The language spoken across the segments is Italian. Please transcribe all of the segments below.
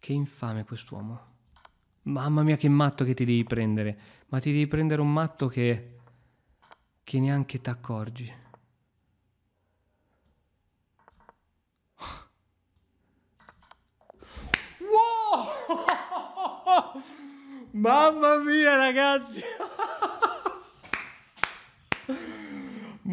Che infame quest'uomo. Mamma mia, che matto che ti devi prendere. Ma ti devi prendere un matto che. che neanche ti accorgi. Wow! Mamma mia, ragazzi!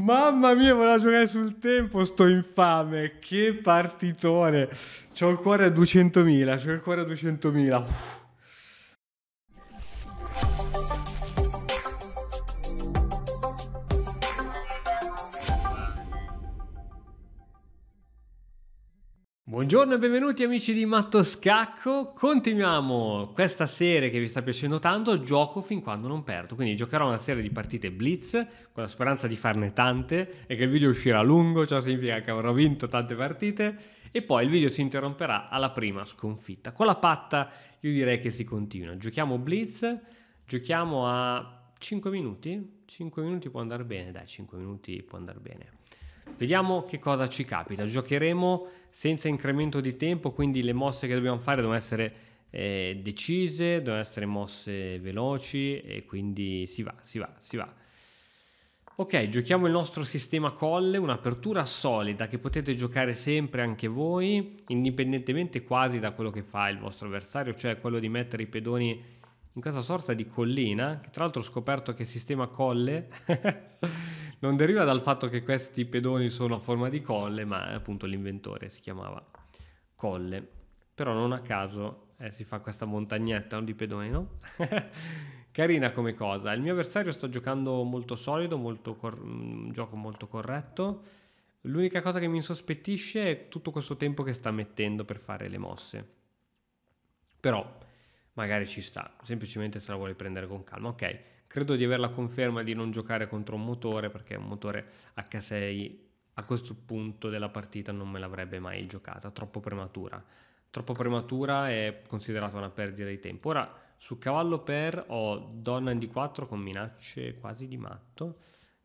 Mamma mia, voleva giocare sul tempo, sto infame. Che partitore. C'ho il cuore a 200.000, c'ho il cuore a 200.000. Uff. Buongiorno e benvenuti amici di Matto Scacco, continuiamo questa serie che vi sta piacendo tanto, gioco fin quando non perdo, quindi giocherò una serie di partite blitz con la speranza di farne tante e che il video uscirà lungo, ciò significa che avrò vinto tante partite e poi il video si interromperà alla prima sconfitta. Con la patta io direi che si continua, giochiamo blitz, giochiamo a 5 minuti, 5 minuti può andare bene, dai 5 minuti può andare bene. Vediamo che cosa ci capita. Giocheremo senza incremento di tempo, quindi le mosse che dobbiamo fare devono essere eh, decise, devono essere mosse veloci e quindi si va, si va, si va. Ok, giochiamo il nostro sistema colle, un'apertura solida che potete giocare sempre anche voi, indipendentemente quasi da quello che fa il vostro avversario, cioè quello di mettere i pedoni in questa sorta di collina, che tra l'altro ho scoperto che il sistema colle non deriva dal fatto che questi pedoni sono a forma di colle, ma appunto l'inventore si chiamava colle. Però non a caso eh, si fa questa montagnetta di pedoni, no? Carina come cosa. Il mio avversario sta giocando molto solido, molto cor- mm, un gioco molto corretto. L'unica cosa che mi insospettisce è tutto questo tempo che sta mettendo per fare le mosse. Però magari ci sta, semplicemente se la vuoi prendere con calma. Ok, credo di avere la conferma di non giocare contro un motore perché un motore H6 a questo punto della partita non me l'avrebbe mai giocata, troppo prematura. Troppo prematura è considerata una perdita di tempo. Ora su cavallo per ho donna in d4 con minacce quasi di matto.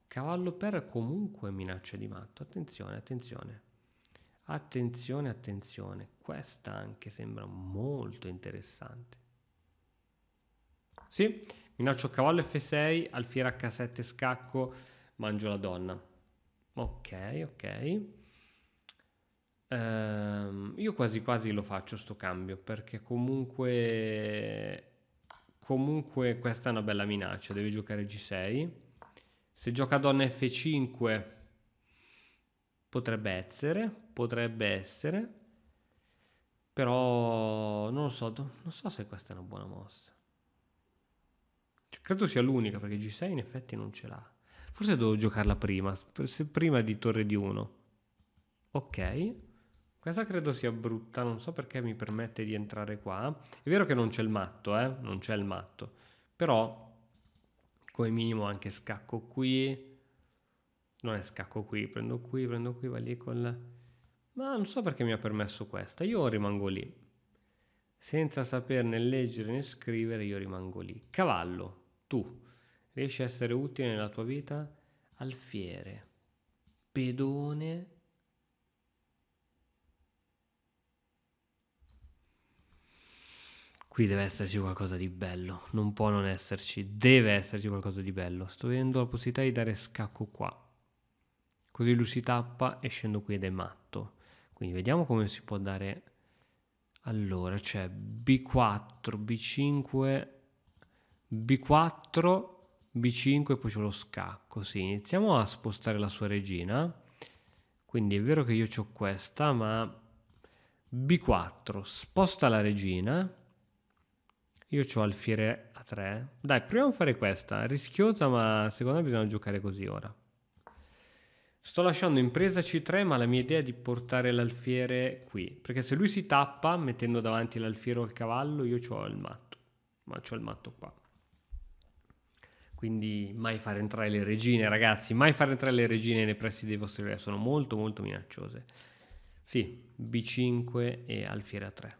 Cavallo per comunque minaccia di matto. Attenzione, attenzione. Attenzione, attenzione. Questa anche sembra molto interessante. Sì, minaccio cavallo F6, alfiere H7 scacco, mangio la donna. Ok, ok. Ehm, io quasi quasi lo faccio sto cambio perché comunque comunque questa è una bella minaccia, deve giocare G6. Se gioca donna F5 potrebbe essere, potrebbe essere. Però non lo so, non so se questa è una buona mossa. Credo sia l'unica perché G6 in effetti non ce l'ha. Forse devo giocarla prima, prima di torre di 1. Ok. Questa credo sia brutta, non so perché mi permette di entrare qua. È vero che non c'è il matto, eh? Non c'è il matto. Però come minimo anche scacco qui. Non è scacco qui, prendo qui, prendo qui, va lì col... Ma non so perché mi ha permesso questa, io rimango lì. Senza saperne leggere né scrivere, io rimango lì. Cavallo, tu riesci a essere utile nella tua vita? Alfiere, pedone. Qui deve esserci qualcosa di bello, non può non esserci, deve esserci qualcosa di bello. Sto vedendo la possibilità di dare scacco qua. Così lui si tappa e scendo qui ed è matto. Quindi vediamo come si può dare... Allora, c'è cioè B4, B5, B4, B5 e poi c'è lo scacco. Sì, iniziamo a spostare la sua regina. Quindi è vero che io ho questa, ma B4, sposta la regina. Io ho alfiere a 3. Dai, proviamo a fare questa. Rischiosa, ma secondo me bisogna giocare così ora. Sto lasciando impresa C3, ma la mia idea è di portare l'alfiere qui. Perché se lui si tappa, mettendo davanti l'alfiere o il cavallo, io ho il matto. Ma ho il matto qua. Quindi mai far entrare le regine, ragazzi, mai far entrare le regine nei pressi dei vostri re, sono molto molto minacciose. Sì, B5 e alfiere A3.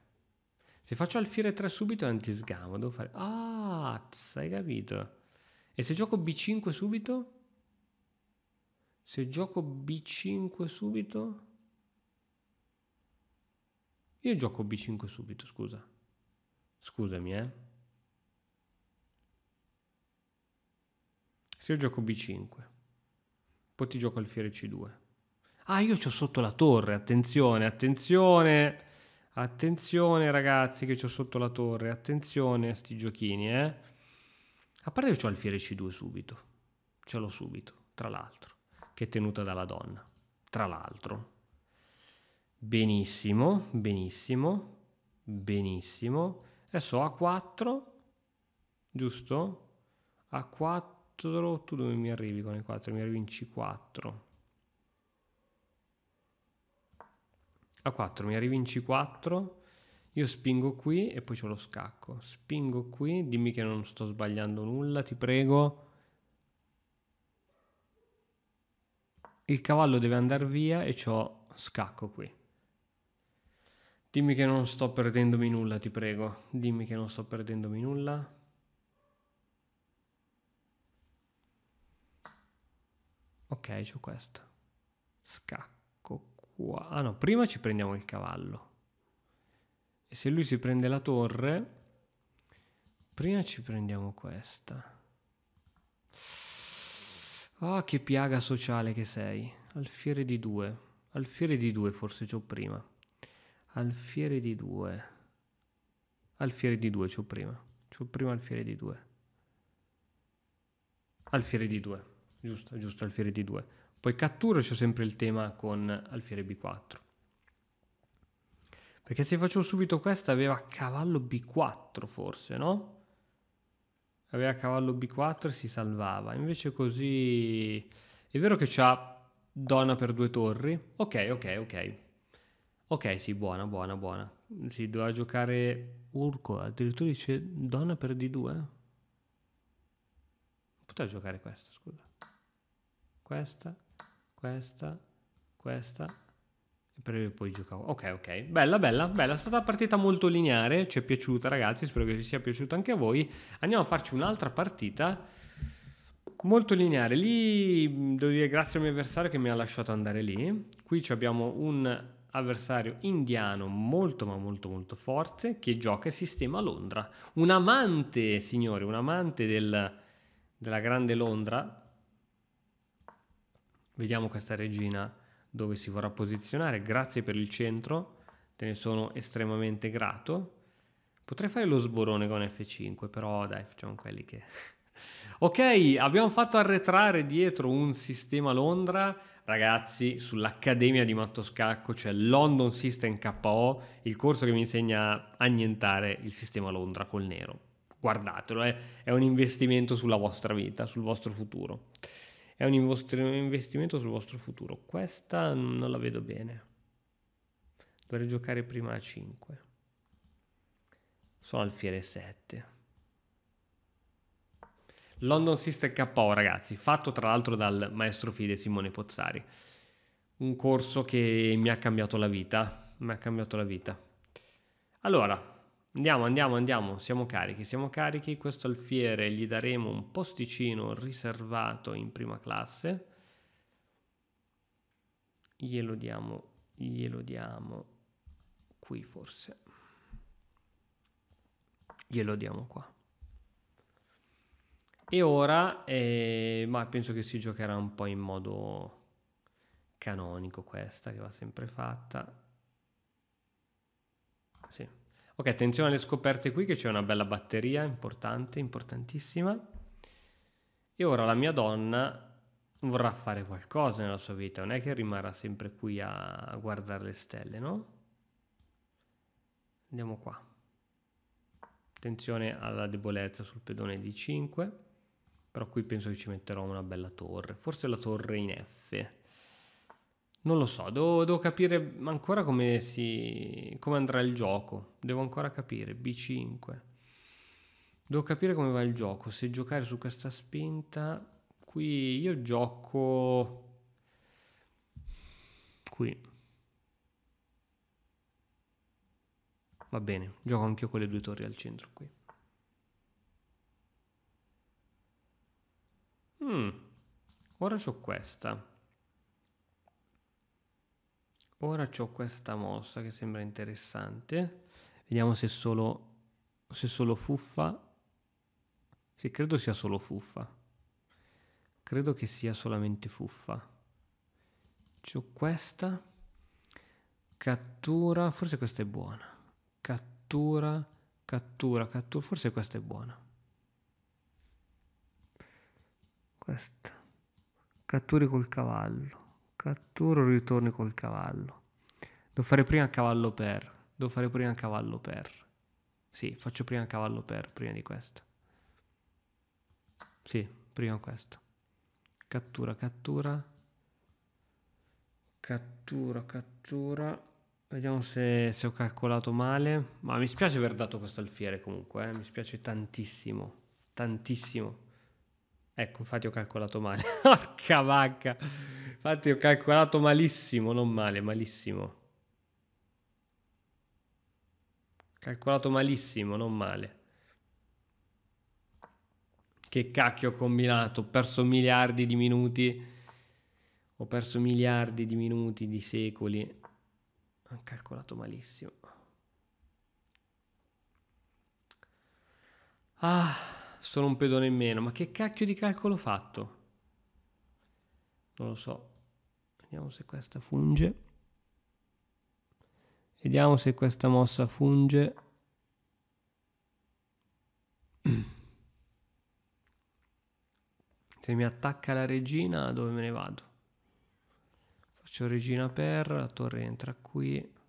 Se faccio alfiere 3 subito è antisgamo, devo fare... Ah, hai capito. E se gioco B5 subito? Se gioco B5 subito? Io gioco B5 subito, scusa. Scusami, eh. Se io gioco B5, poi ti gioco alfiere C2. Ah, io ho sotto la torre, attenzione, attenzione, attenzione ragazzi che ho sotto la torre, attenzione a sti giochini, eh. A parte che ho alfiere C2 subito, ce l'ho subito, tra l'altro, che è tenuta dalla donna, tra l'altro. Benissimo, benissimo, benissimo. Adesso A4, giusto? A4 4, tu dove mi arrivi con i 4? Mi arrivi in C4. A4, mi arrivi in C4, io spingo qui e poi c'ho lo scacco. Spingo qui, dimmi che non sto sbagliando nulla, ti prego. Il cavallo deve andare via e c'ho scacco qui. Dimmi che non sto perdendomi nulla, ti prego. Dimmi che non sto perdendomi nulla. Ok, c'ho questo. Scacco qua. Ah no, prima ci prendiamo il cavallo. E se lui si prende la torre, prima ci prendiamo questa. Ah, oh, che piaga sociale che sei. Alfiere di due. Alfiere di due forse c'ho prima. Alfiere di due. Alfiere di due c'ho prima. C'ho prima alfiere di due. Alfiere di due giusto, giusto, alfiere D2. Poi catturo c'è sempre il tema con alfiere B4. Perché se facevo subito questa aveva cavallo B4 forse, no? Aveva cavallo B4 e si salvava. Invece così... È vero che c'ha donna per due torri? Ok, ok, ok. Ok, sì, buona, buona, buona. si doveva giocare Urco, addirittura dice donna per D2. Poteva giocare questa, scusa questa, questa, questa. E poi giocavo. Ok, ok. Bella, bella, bella. È stata una partita molto lineare. Ci è piaciuta, ragazzi. Spero che vi sia piaciuta anche a voi. Andiamo a farci un'altra partita. Molto lineare. Lì devo dire grazie al mio avversario che mi ha lasciato andare lì. Qui abbiamo un avversario indiano molto ma molto molto forte che gioca il sistema Londra. Un amante, signori, un amante del, della grande Londra Vediamo questa regina dove si vorrà posizionare. Grazie per il centro, te ne sono estremamente grato. Potrei fare lo sborone con F5, però dai, facciamo quelli che... ok, abbiamo fatto arretrare dietro un sistema Londra. Ragazzi, sull'Accademia di matto scacco cioè London System KO, il corso che mi insegna a annientare il sistema Londra col nero. Guardatelo, è, eh. è un investimento sulla vostra vita, sul vostro futuro è un investimento sul vostro futuro. Questa non la vedo bene. Dovrei giocare prima a 5. Sono al fiere 7. London Sister KO, ragazzi, fatto tra l'altro dal maestro fide Simone Pozzari. Un corso che mi ha cambiato la vita. Mi ha cambiato la vita. Allora, Andiamo, andiamo, andiamo, siamo carichi, siamo carichi. Questo alfiere gli daremo un posticino riservato in prima classe. Glielo diamo, glielo diamo qui forse. Glielo diamo qua. E ora, eh, ma penso che si giocherà un po' in modo canonico questa, che va sempre fatta. Sì. Ok, attenzione alle scoperte qui che c'è una bella batteria importante, importantissima. E ora la mia donna vorrà fare qualcosa nella sua vita, non è che rimarrà sempre qui a guardare le stelle, no? Andiamo qua. Attenzione alla debolezza sul pedone di 5, però qui penso che ci metterò una bella torre, forse la torre in F. Non lo so, devo, devo capire ancora come, si, come andrà il gioco. Devo ancora capire. B5. Devo capire come va il gioco. Se giocare su questa spinta. Qui io gioco. Qui. Va bene, gioco anche io con le due torri al centro qui. Mm, ora ho questa. Ora ho questa mossa che sembra interessante. Vediamo se è solo, se solo fuffa. Sì, credo sia solo fuffa. Credo che sia solamente fuffa. C'ho questa. Cattura. Forse questa è buona. Cattura, cattura, cattura. Forse questa è buona. Questa. Catturi col cavallo catturo, ritorni col cavallo. Devo fare prima cavallo per, devo fare prima cavallo per. Sì, faccio prima cavallo per, prima di questo. Sì, prima questo. Cattura, cattura. Cattura, cattura. Vediamo se, se ho calcolato male. Ma mi spiace aver dato questo alfiere comunque, eh. mi spiace tantissimo, tantissimo. Ecco, infatti ho calcolato male. Porca vacca. Infatti ho calcolato malissimo, non male, malissimo. Calcolato malissimo, non male. Che cacchio ho combinato? Ho perso miliardi di minuti. Ho perso miliardi di minuti, di secoli. Ho calcolato malissimo. Ah sono un pedone in meno, ma che cacchio di calcolo ho fatto? Non lo so. Vediamo se questa funge. Vediamo se questa mossa funge. Se mi attacca la regina, dove me ne vado? Faccio regina per, la torre entra qui.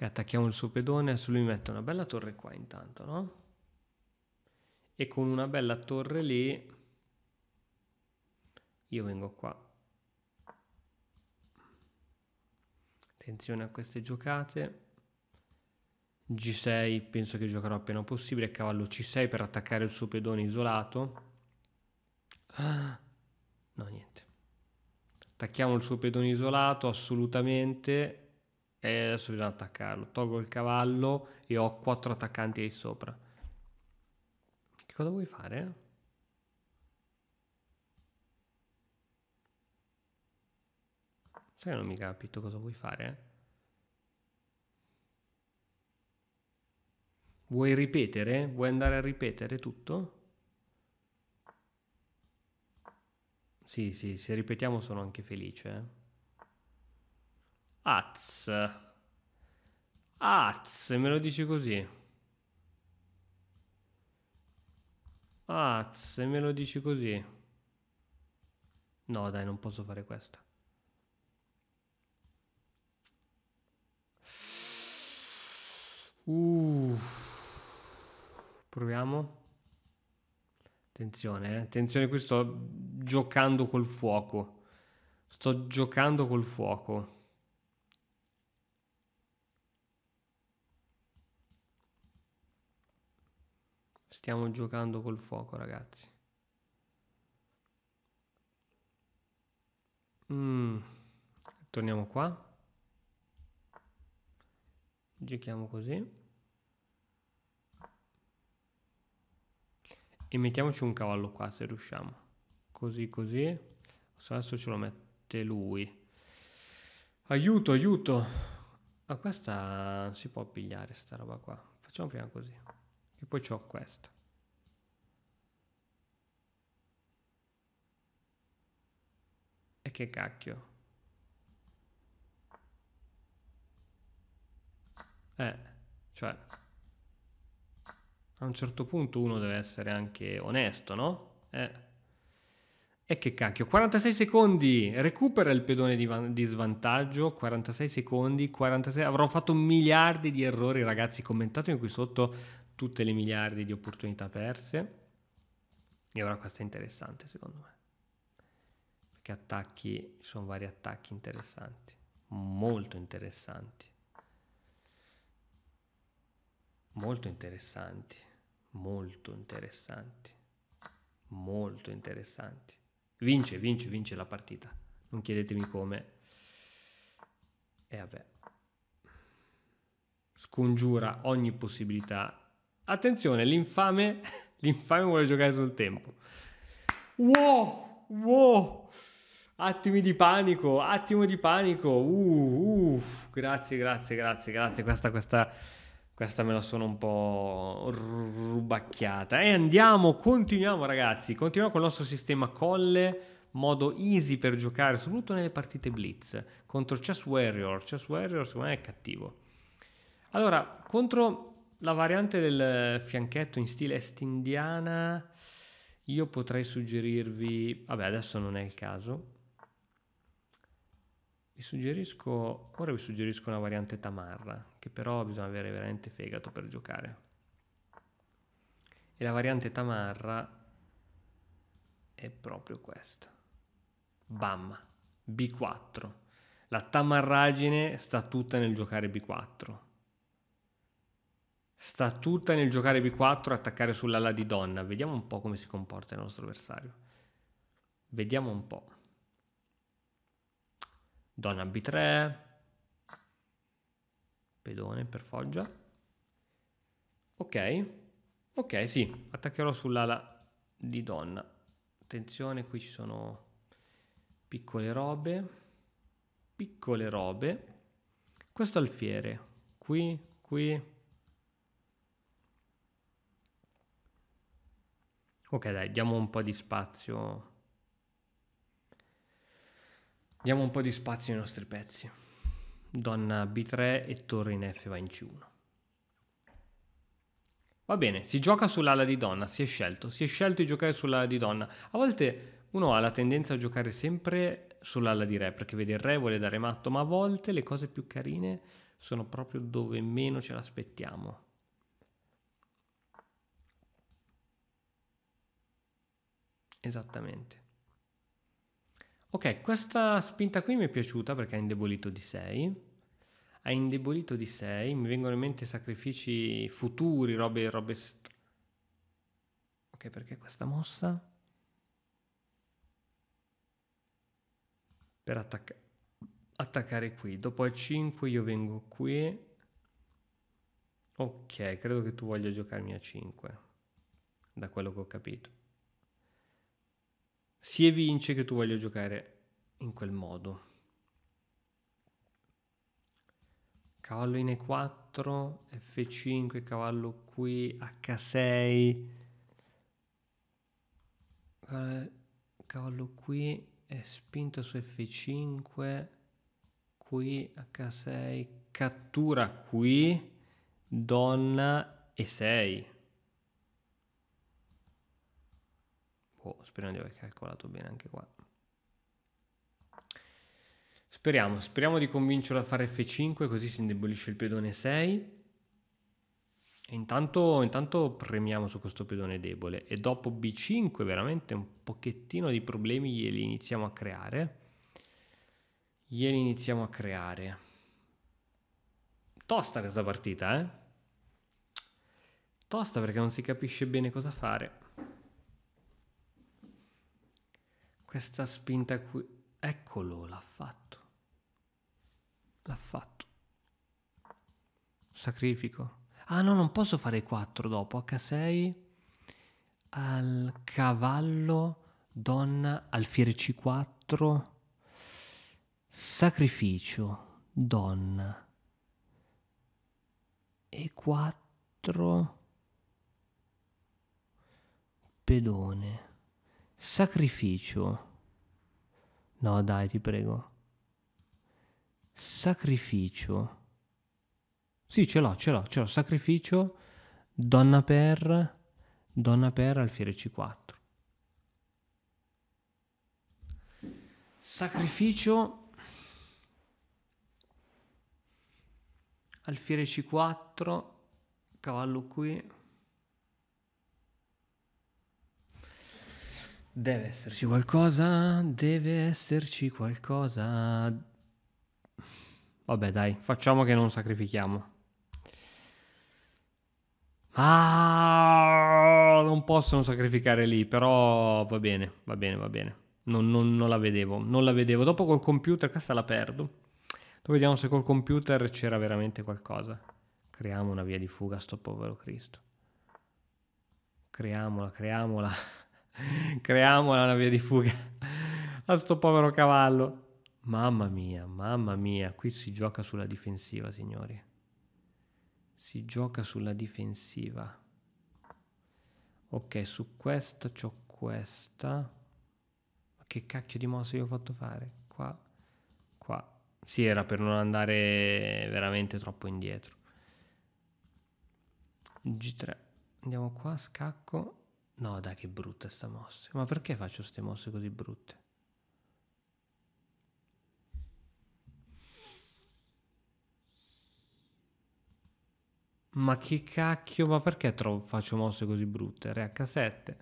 che attacchiamo il suo pedone, adesso lui mette una bella torre qua intanto, no? E con una bella torre lì io vengo qua. Attenzione a queste giocate. G6 penso che giocherò appena possibile, cavallo C6 per attaccare il suo pedone isolato. no, niente. Attacchiamo il suo pedone isolato assolutamente e adesso bisogna attaccarlo. Tolgo il cavallo e ho quattro attaccanti lì sopra. Che cosa vuoi fare? Sai che non mi capito cosa vuoi fare? Eh? Vuoi ripetere? Vuoi andare a ripetere tutto? Sì, sì, se ripetiamo sono anche felice, eh. Az. Az, me lo dici così. Az, me lo dici così. No, dai, non posso fare questa. Uh. Proviamo. Attenzione, eh. attenzione, qui sto giocando col fuoco. Sto giocando col fuoco. Stiamo giocando col fuoco, ragazzi. Mm. Torniamo qua. Giochiamo così. E mettiamoci un cavallo qua se riusciamo. Così, così. Adesso ce lo mette lui. Aiuto, aiuto. Ma questa si può pigliare, sta roba qua. Facciamo prima così e poi ho questo. E che cacchio. Eh, cioè, a un certo punto uno deve essere anche onesto, no? Eh. E che cacchio, 46 secondi, recupera il pedone di, van- di svantaggio, 46 secondi, 46... avrò fatto miliardi di errori ragazzi, commentatemi qui sotto tutte le miliardi di opportunità perse. E ora questa è interessante secondo me. Perché attacchi, ci sono vari attacchi interessanti, molto interessanti. Molto interessanti, molto interessanti, molto interessanti. Vince, vince, vince la partita. Non chiedetemi come. E vabbè. Scongiura ogni possibilità Attenzione, l'infame, l'infame vuole giocare sul tempo. Wow, wow, attimi di panico, attimo di panico. Uh, uh, grazie, grazie, grazie, grazie. Questa, questa, questa me la sono un po' rubacchiata. E andiamo, continuiamo ragazzi, continuiamo con il nostro sistema colle modo easy per giocare, soprattutto nelle partite blitz contro Chess Warrior. Chess Warrior secondo me è cattivo. Allora, contro la variante del fianchetto in stile est indiana, io potrei suggerirvi, vabbè adesso non è il caso, vi suggerisco, ora vi suggerisco una variante tamarra, che però bisogna avere veramente fegato per giocare. E la variante tamarra è proprio questa. Bam, B4. La tamarragine sta tutta nel giocare B4 Sta tutta nel giocare B4, attaccare sull'ala di donna. Vediamo un po' come si comporta il nostro avversario. Vediamo un po'. Donna B3. Pedone per foggia. Ok. Ok, sì. Attaccherò sull'ala di donna. Attenzione, qui ci sono piccole robe. Piccole robe. Questo alfiere. Qui, qui Ok, dai, diamo un po' di spazio. Diamo un po' di spazio ai nostri pezzi. Donna B3 e torre in F va in C1. Va bene, si gioca sull'ala di donna, si è scelto, si è scelto di giocare sull'ala di donna. A volte uno ha la tendenza a giocare sempre sull'ala di re, perché vede il re, vuole dare matto, ma a volte le cose più carine sono proprio dove meno ce l'aspettiamo. Esattamente. Ok, questa spinta qui mi è piaciuta perché ha indebolito di 6. Ha indebolito di 6, mi vengono in mente sacrifici futuri, robe... robe ok, perché questa mossa? Per attacca- attaccare qui. Dopo al 5 io vengo qui. Ok, credo che tu voglia giocarmi a 5, da quello che ho capito si evince che tu voglia giocare in quel modo. Cavallo in E4, F5, cavallo qui, H6, cavallo qui, è spinta su F5, qui, H6, cattura qui, donna E6. Boh, speriamo di aver calcolato bene anche qua. Speriamo, speriamo di convincerlo a fare F5 così si indebolisce il pedone 6. E intanto, intanto premiamo su questo pedone debole e dopo B5 veramente un pochettino di problemi glieli iniziamo a creare. Glieli iniziamo a creare. Tosta questa partita, eh? Tosta perché non si capisce bene cosa fare. questa spinta qui. Eccolo, l'ha fatto. L'ha fatto. Sacrifico. Ah no, non posso fare 4 dopo. H6 al cavallo, donna, alfiere C4. Sacrificio, donna. E 4. Pedone. Sacrificio. No, dai, ti prego. Sacrificio. Sì, ce l'ho, ce l'ho, ce l'ho. Sacrificio, donna per, donna per alfiere C4. Sacrificio, alfiere C4, cavallo qui. Deve esserci qualcosa, deve esserci qualcosa. Vabbè, dai, facciamo che non sacrifichiamo. Ah, non possono sacrificare lì, però va bene, va bene, va bene. Non, non, non la vedevo, non la vedevo. Dopo col computer, questa la perdo. Dopo vediamo se col computer c'era veramente qualcosa. Creiamo una via di fuga, sto povero Cristo. Creiamola, creiamola. Creiamola una via di fuga a sto povero cavallo. Mamma mia, mamma mia, qui si gioca sulla difensiva, signori. Si gioca sulla difensiva. Ok, su questa c'ho questa. Ma che cacchio di mossa io ho fatto fare? Qua, qua. Sì, era per non andare veramente troppo indietro. G3. Andiamo qua, scacco. No, dai, che brutta sta mossa. Ma perché faccio queste mosse così brutte? Ma che cacchio, ma perché tro- faccio mosse così brutte? Re H7.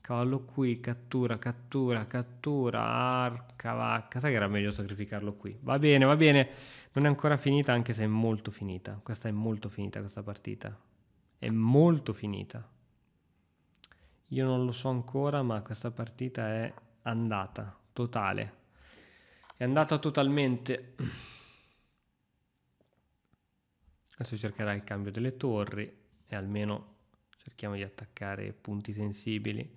Cavallo qui, cattura, cattura, cattura, arca, vacca. Sai che era meglio sacrificarlo qui. Va bene, va bene. Non è ancora finita, anche se è molto finita. Questa è molto finita, questa partita. È molto finita. Io non lo so ancora, ma questa partita è andata, totale. È andata totalmente. Adesso cercherà il cambio delle torri e almeno cerchiamo di attaccare punti sensibili.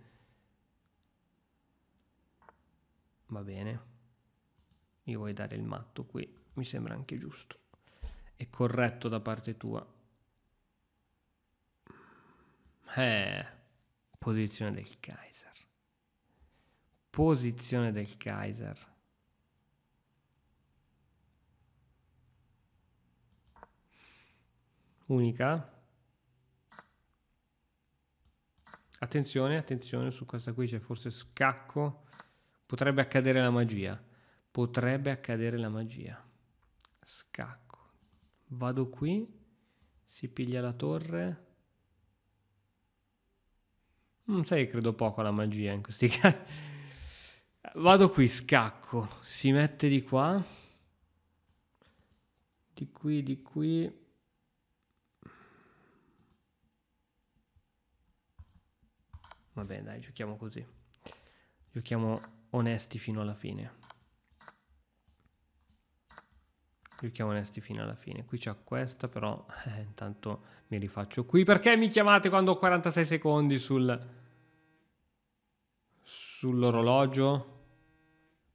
Va bene. Io vuoi dare il matto qui, mi sembra anche giusto. È corretto da parte tua. Eh... Posizione del Kaiser. Posizione del Kaiser. Unica. Attenzione, attenzione, su questa qui c'è forse scacco. Potrebbe accadere la magia. Potrebbe accadere la magia. Scacco. Vado qui. Si piglia la torre. Non sai, credo poco alla magia in questi casi. Vado qui, scacco. Si mette di qua. Di qui, di qui. Va bene, dai, giochiamo così. Giochiamo onesti fino alla fine. più che onesti fino alla fine. Qui c'è questa, però eh, intanto mi rifaccio qui. Perché mi chiamate quando ho 46 secondi sul... sull'orologio?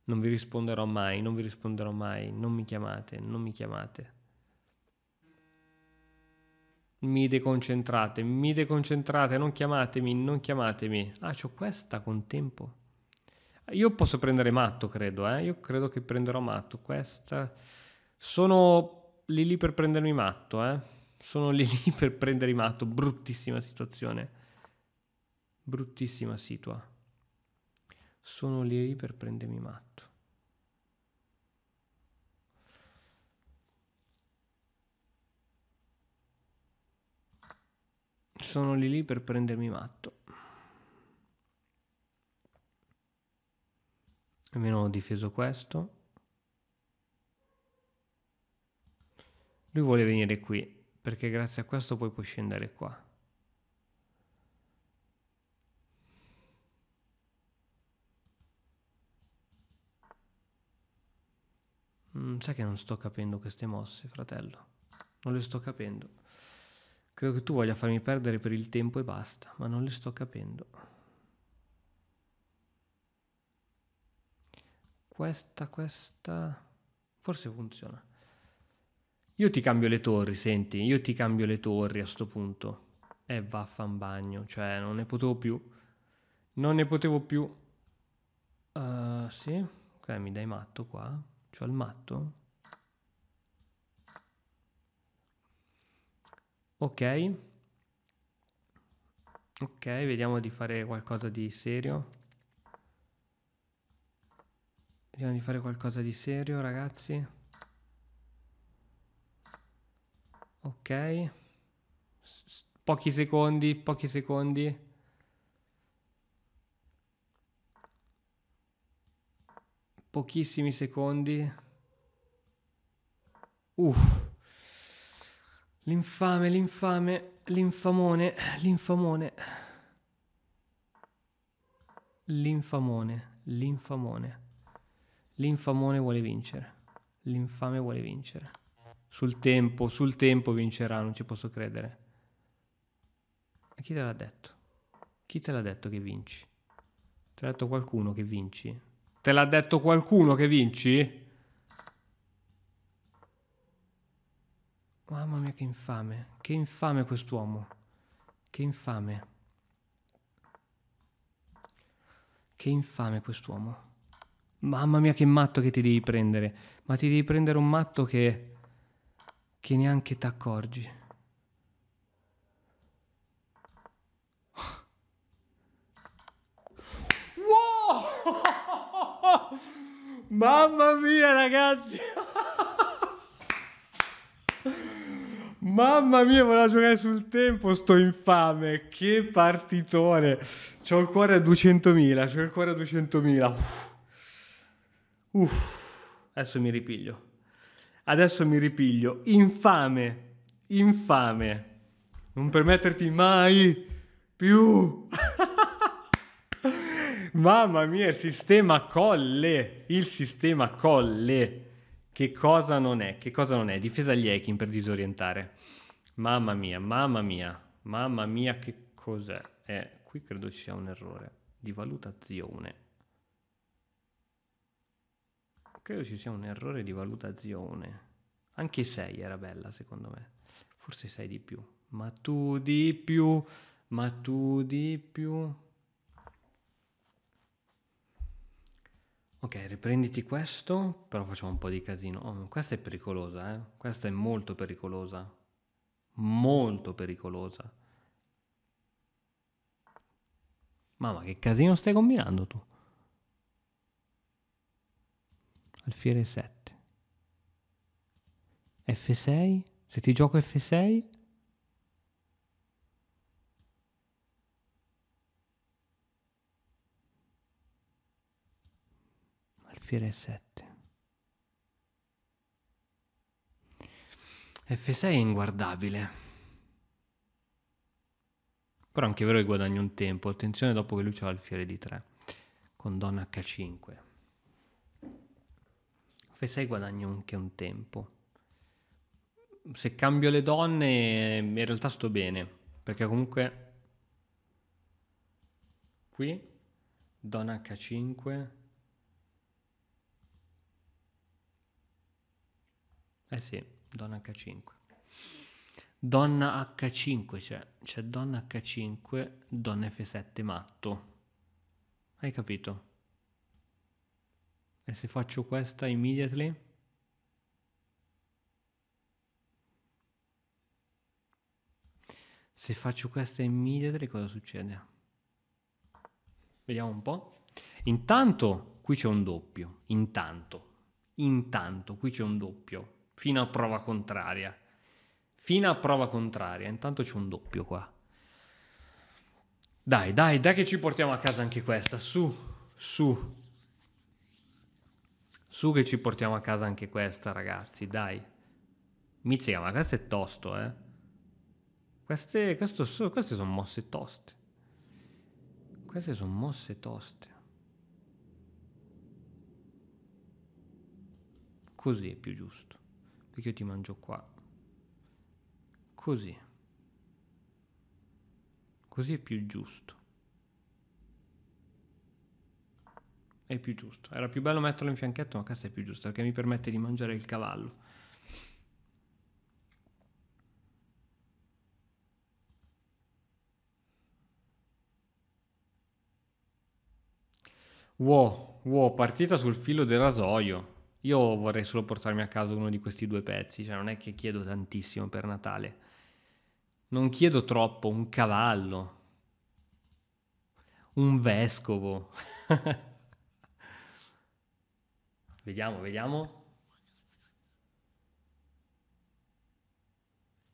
Non vi risponderò mai, non vi risponderò mai, non mi chiamate, non mi chiamate. Mi deconcentrate, mi deconcentrate, non chiamatemi, non chiamatemi. Ah, c'ho questa con tempo. Io posso prendere matto, credo, eh. Io credo che prenderò matto. Questa sono lì lì per prendermi matto, eh. Sono lì lì per prendermi matto. Bruttissima situazione. Bruttissima situa. Sono lì lì per prendermi matto. Sono lì lì per prendermi matto. Almeno ho difeso questo. Lui vuole venire qui perché grazie a questo poi puoi scendere qua. Mm, sai che non sto capendo queste mosse, fratello. Non le sto capendo. Credo che tu voglia farmi perdere per il tempo e basta, ma non le sto capendo. Questa, questa... Forse funziona. Io ti cambio le torri, senti, io ti cambio le torri a sto punto. E eh, vaffan bagno, cioè non ne potevo più. Non ne potevo più. Uh, sì, ok, mi dai matto qua? C'ho il matto? Ok. Ok, vediamo di fare qualcosa di serio. Vediamo di fare qualcosa di serio, ragazzi. Ok. Pochi secondi, pochi secondi. Pochissimi secondi. Uff. L'infame, l'infame, l'infamone, l'infamone. L'infamone, l'infamone. L'infamone vuole vincere. L'infame vuole vincere sul tempo, sul tempo vincerà, non ci posso credere. Ma chi te l'ha detto? Chi te l'ha detto che vinci? Te l'ha detto qualcuno che vinci? Te l'ha detto qualcuno che vinci? Mamma mia che infame, che infame quest'uomo, che infame. Che infame quest'uomo. Mamma mia che matto che ti devi prendere, ma ti devi prendere un matto che che neanche t'accorgi. Wow! Mamma mia ragazzi! Mamma mia, voleva giocare sul tempo, sto infame, che partitore. C'ho il cuore a 200.000, c'ho il cuore a 200.000. Uff. Uff. Adesso mi ripiglio. Adesso mi ripiglio. Infame, infame. Non permetterti mai più. Mamma mia, il sistema colle, il sistema colle. Che cosa non è? Che cosa non è? Difesa agli Ekin per disorientare. Mamma mia, mamma mia, mamma mia, che cos'è? Eh, qui credo ci sia un errore di valutazione. credo ci sia un errore di valutazione. Anche 6 era bella, secondo me. Forse 6 di più. Ma tu di più, ma tu di più. Ok, riprenditi questo, però facciamo un po' di casino. Oh, questa è pericolosa, eh? Questa è molto pericolosa. Molto pericolosa. Mamma, che casino stai combinando tu? alfiere 7. F6, se ti gioco F6 alfiere 7. F6 è inguardabile. Però anche vero che guadagno un tempo. Attenzione dopo che lui c'ha ha fiore di 3 con donna H5. FSI guadagno anche un tempo. Se cambio le donne, in realtà sto bene, perché comunque qui donna H5 Eh sì, donna H5. Donna H5 c'è, cioè, c'è donna H5, donna F7 matto. Hai capito? e se faccio questa immediately se faccio questa immediately cosa succede vediamo un po intanto qui c'è un doppio intanto intanto qui c'è un doppio fino a prova contraria fino a prova contraria intanto c'è un doppio qua dai dai dai che ci portiamo a casa anche questa su su su che ci portiamo a casa anche questa, ragazzi, dai. Mizia, ma questo è tosto, eh. Queste, questo, queste sono mosse toste. Queste sono mosse toste. Così è più giusto. Perché io ti mangio qua. Così. Così è più giusto. è più giusto. Era più bello metterlo in fianchetto, ma questa è più giusta perché mi permette di mangiare il cavallo. Wow, wow, partita sul filo del rasoio. Io vorrei solo portarmi a casa uno di questi due pezzi, cioè non è che chiedo tantissimo per Natale. Non chiedo troppo, un cavallo, un vescovo. Vediamo, vediamo.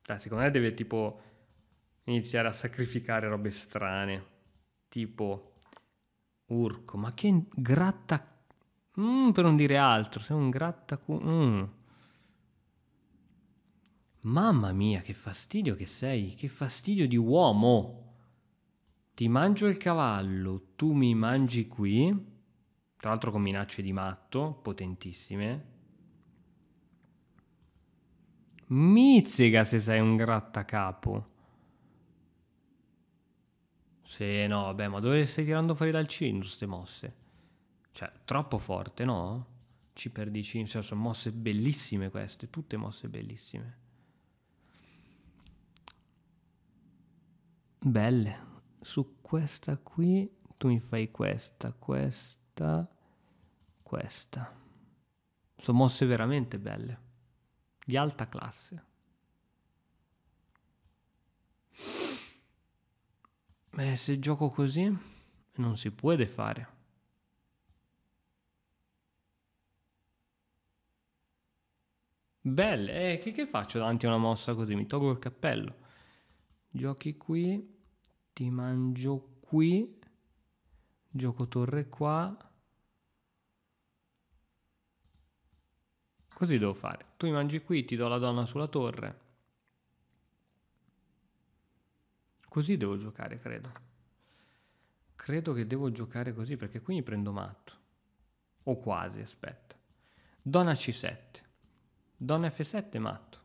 Dai, secondo me deve tipo iniziare a sacrificare robe strane. Tipo Urco, ma che gratta... Mm, per non dire altro, sei un gratta... Mm. Mamma mia, che fastidio che sei, che fastidio di uomo. Ti mangio il cavallo, tu mi mangi qui tra l'altro con minacce di matto potentissime. Mizzica se sei un grattacapo. Se no, beh, ma dove stai tirando fuori dal cilindro queste mosse? Cioè, troppo forte, no? Ci perdi cilindro, cioè, sono mosse bellissime queste, tutte mosse bellissime. Belle. Su questa qui tu mi fai questa, questa questa, questa. Sono mosse veramente belle, di alta classe. Beh, se gioco così non si può fare. Belle, eh, che, che faccio davanti a una mossa così? Mi tolgo il cappello. Giochi qui, ti mangio qui. Gioco torre qua. Così devo fare. Tu mi mangi qui, ti do la donna sulla torre. Così devo giocare, credo. Credo che devo giocare così perché qui mi prendo matto. O quasi, aspetta. Donna C7. Donna F7 matto.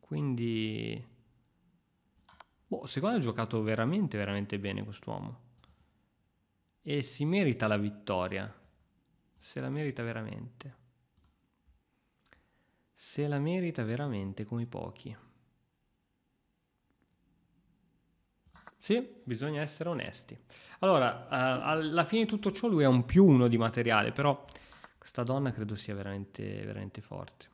Quindi... Boh, secondo me ha giocato veramente, veramente bene quest'uomo e si merita la vittoria, se la merita veramente. Se la merita veramente come pochi. Sì, bisogna essere onesti. Allora, eh, alla fine di tutto ciò lui è un più uno di materiale, però questa donna credo sia veramente, veramente forte.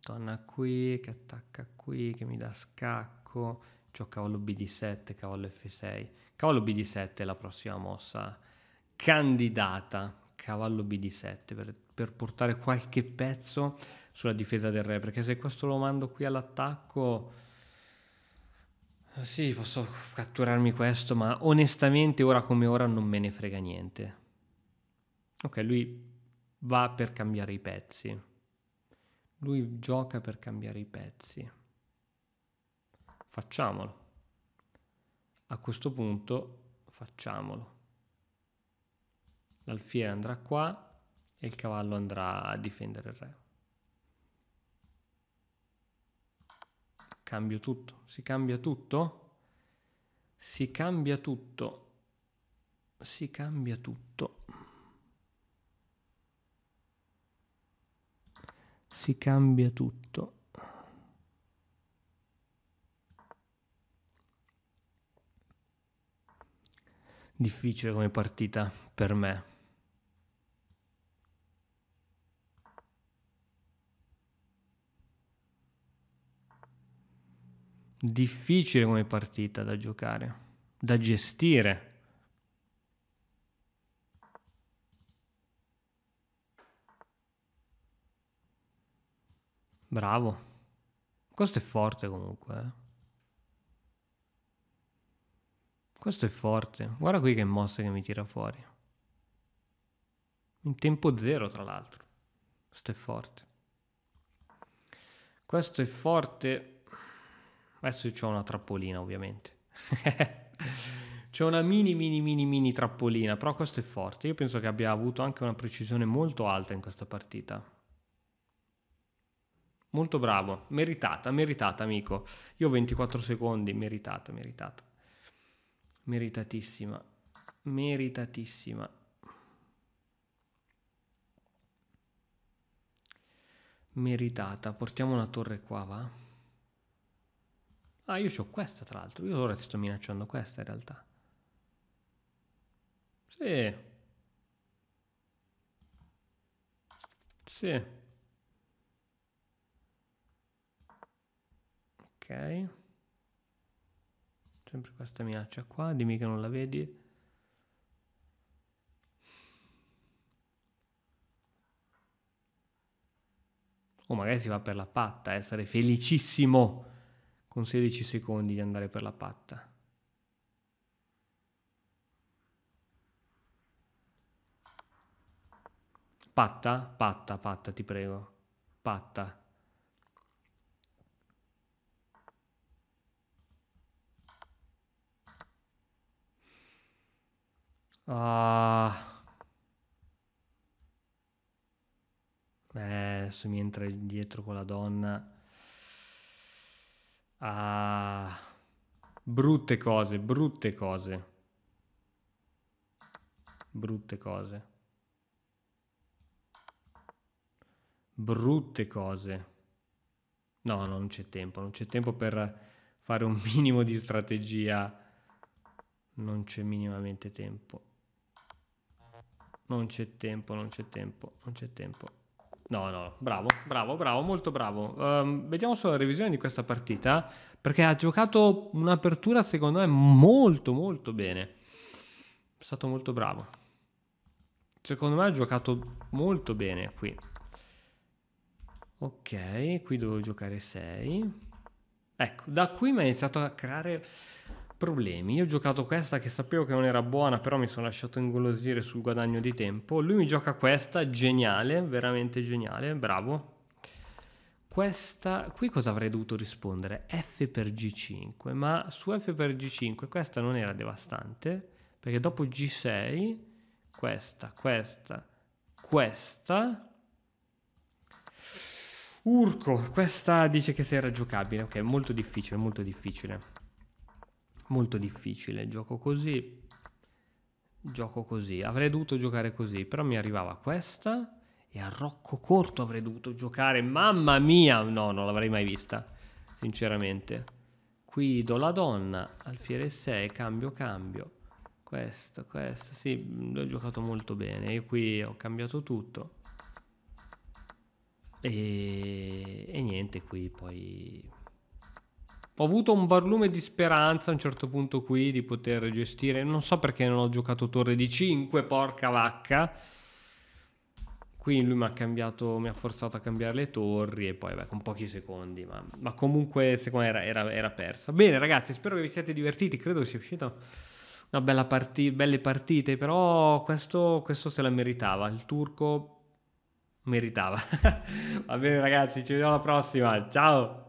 Donna qui, che attacca qui, che mi dà scacco C'ho cavallo BD7, cavallo F6. Cavallo BD7 è la prossima mossa candidata. Cavallo BD7 per, per portare qualche pezzo sulla difesa del re. Perché se questo lo mando qui all'attacco... Sì, posso catturarmi questo, ma onestamente ora come ora non me ne frega niente. Ok, lui va per cambiare i pezzi. Lui gioca per cambiare i pezzi facciamolo. A questo punto facciamolo. L'alfiere andrà qua e il cavallo andrà a difendere il re. Cambio tutto. Si cambia tutto? Si cambia tutto. Si cambia tutto. Si cambia tutto. difficile come partita per me. Difficile come partita da giocare, da gestire. Bravo. Questo è forte comunque. Eh? Questo è forte. Guarda qui che mossa che mi tira fuori. In tempo zero, tra l'altro. Questo è forte. Questo è forte. Adesso io ho una trappolina, ovviamente. c'è una mini, mini, mini, mini trappolina, però questo è forte. Io penso che abbia avuto anche una precisione molto alta in questa partita. Molto bravo, meritata, meritata amico. Io ho 24 secondi, meritata, meritata meritatissima, meritatissima. Meritata, portiamo una torre qua, va? Ah, io ho questa tra l'altro, io ora ti sto minacciando questa in realtà. Sì. Sì. Ok. Sempre questa minaccia qua, dimmi che non la vedi. O magari si va per la patta, eh, sarei felicissimo con 16 secondi di andare per la patta. Patta, patta, patta, ti prego. Patta. Ah. Eh, adesso mi entra dietro con la donna. Ah. Brutte cose, brutte cose. Brutte cose. Brutte cose. No, no, non c'è tempo, non c'è tempo per fare un minimo di strategia. Non c'è minimamente tempo. Non c'è tempo, non c'è tempo, non c'è tempo. No, no, bravo, bravo, bravo, molto bravo. Um, vediamo solo la revisione di questa partita, perché ha giocato un'apertura secondo me molto, molto bene. È stato molto bravo. Secondo me ha giocato molto bene qui. Ok, qui devo giocare 6. Ecco, da qui mi ha iniziato a creare problemi. Io ho giocato questa che sapevo che non era buona, però mi sono lasciato ingolosire sul guadagno di tempo. Lui mi gioca questa, geniale, veramente geniale, bravo. Questa, qui cosa avrei dovuto rispondere? F per G5, ma su F per G5 questa non era devastante, perché dopo G6, questa, questa, questa... Urco, questa dice che se era giocabile, ok, molto difficile, molto difficile molto difficile, gioco così, gioco così, avrei dovuto giocare così, però mi arrivava questa e a Rocco Corto avrei dovuto giocare, mamma mia, no, non l'avrei mai vista, sinceramente. Qui do la donna, alfiere 6, cambio, cambio, questo, questo, sì, mm, l'ho giocato molto bene, io qui ho cambiato tutto. E, e niente, qui poi ho avuto un barlume di speranza a un certo punto qui di poter gestire. Non so perché non ho giocato torre di 5, porca vacca. Qui lui mi ha cambiato, mi ha forzato a cambiare le torri e poi beh, con pochi secondi, ma, ma comunque secondo me era, era, era, persa. Bene ragazzi, spero che vi siate divertiti, credo sia uscita una bella partita, belle partite, però questo, questo se la meritava, il turco meritava. Va bene ragazzi, ci vediamo alla prossima, ciao!